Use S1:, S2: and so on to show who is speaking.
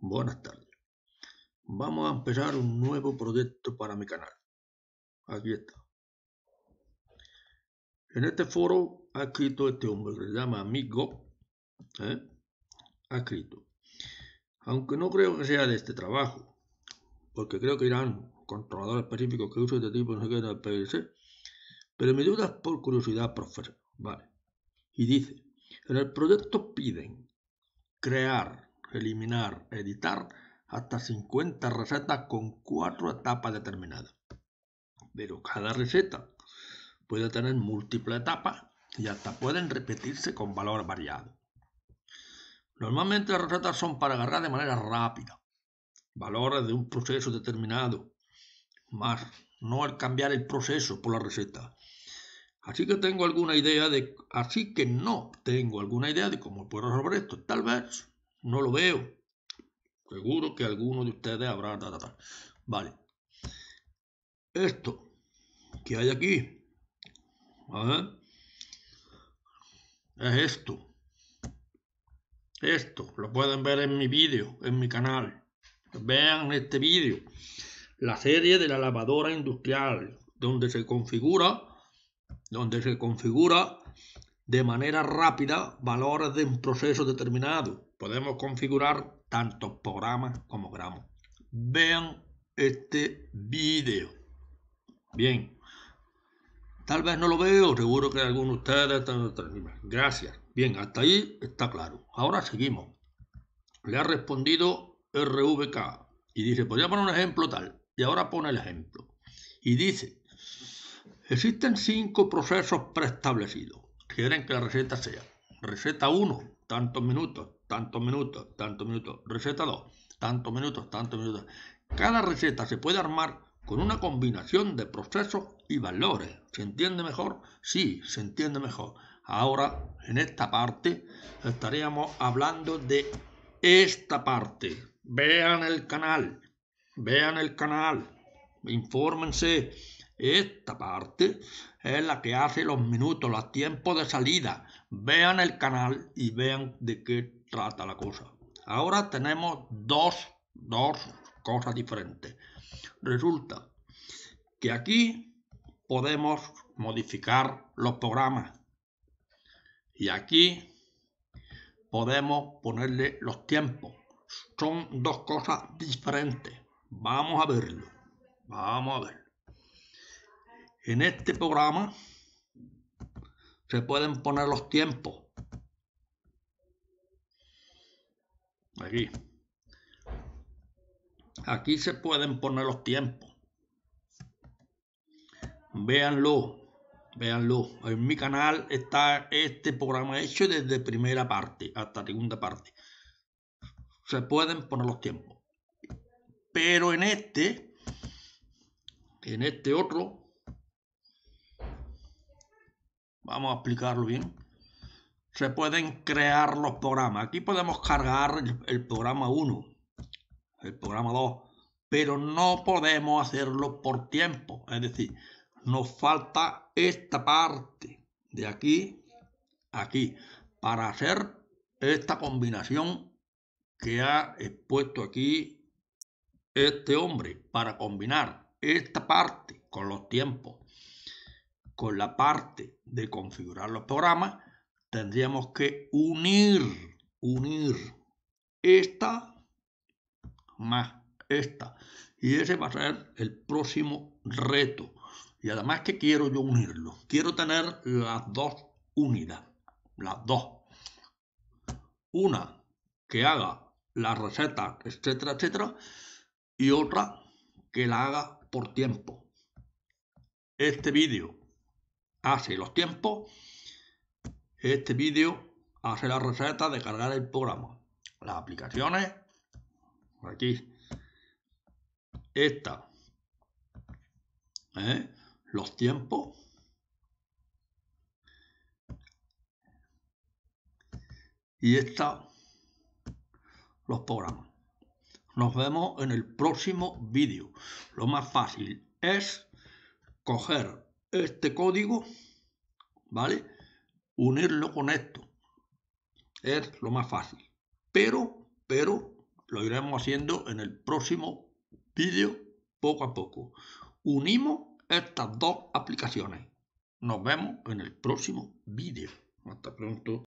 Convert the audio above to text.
S1: Buenas tardes. Vamos a empezar un nuevo proyecto para mi canal. Aquí está. En este foro ha escrito este hombre que se llama Amigo. ¿eh? Ha escrito. Aunque no creo que sea de este trabajo, porque creo que irán controladores específicos que usen este tipo no sé qué PLC, pero me dudas por curiosidad, profesor. Vale. Y dice, en el proyecto piden crear eliminar, editar hasta 50 recetas con cuatro etapas determinadas. Pero cada receta puede tener múltiples etapas y hasta pueden repetirse con valor variado. Normalmente las recetas son para agarrar de manera rápida valores de un proceso determinado, más no al cambiar el proceso por la receta. Así que tengo alguna idea de, así que no tengo alguna idea de cómo puedo resolver esto. Tal vez no lo veo. Seguro que alguno de ustedes habrá... Ta, Vale. Esto que hay aquí es esto. Esto lo pueden ver en mi vídeo, en mi canal. Vean este vídeo. La serie de la lavadora industrial, donde se configura, donde se configura de manera rápida valores de un proceso determinado. Podemos configurar tantos programas como queramos. Vean este vídeo. Bien. Tal vez no lo veo, seguro que alguno de ustedes están Gracias. Bien, hasta ahí está claro. Ahora seguimos. Le ha respondido RVK y dice, podría poner un ejemplo tal. Y ahora pone el ejemplo. Y dice, existen cinco procesos preestablecidos quieren que la receta sea receta 1, tantos minutos, tantos minutos, tantos minutos, receta 2, tantos minutos, tantos minutos. Cada receta se puede armar con una combinación de procesos y valores. ¿Se entiende mejor? Sí, se entiende mejor. Ahora, en esta parte, estaríamos hablando de esta parte. Vean el canal, vean el canal, infórmense. Esta parte es la que hace los minutos, los tiempos de salida. Vean el canal y vean de qué trata la cosa. Ahora tenemos dos, dos cosas diferentes. Resulta que aquí podemos modificar los programas. Y aquí podemos ponerle los tiempos. Son dos cosas diferentes. Vamos a verlo. Vamos a verlo. En este programa se pueden poner los tiempos. Aquí. Aquí se pueden poner los tiempos. Véanlo, véanlo. En mi canal está este programa hecho desde primera parte hasta segunda parte. Se pueden poner los tiempos. Pero en este, en este otro, Vamos a explicarlo bien. Se pueden crear los programas. Aquí podemos cargar el, programa 1, el programa 2, pero no podemos hacerlo por tiempo. Es decir, nos falta esta parte de aquí, aquí, para hacer esta combinación que ha expuesto aquí este hombre, para combinar esta parte con los tiempos con la parte de configurar los programas, tendríamos que unir, unir esta más esta. Y ese va a ser el próximo reto. Y además que quiero yo unirlo. Quiero tener las dos unidas. Las dos. Una que haga la receta, etcétera, etcétera. Y otra que la haga por tiempo. Este vídeo hace los tiempos, este vídeo hace la receta de cargar el programa. Las aplicaciones, aquí, esta, ¿eh? los tiempos, y esta, los programas. Nos vemos en el próximo vídeo. Lo más fácil es coger este código, ¿vale? Unirlo con esto. Es lo más fácil. Pero, pero, lo iremos haciendo en el próximo vídeo poco a poco. Unimos estas dos aplicaciones. Nos vemos en el próximo vídeo. Hasta pronto.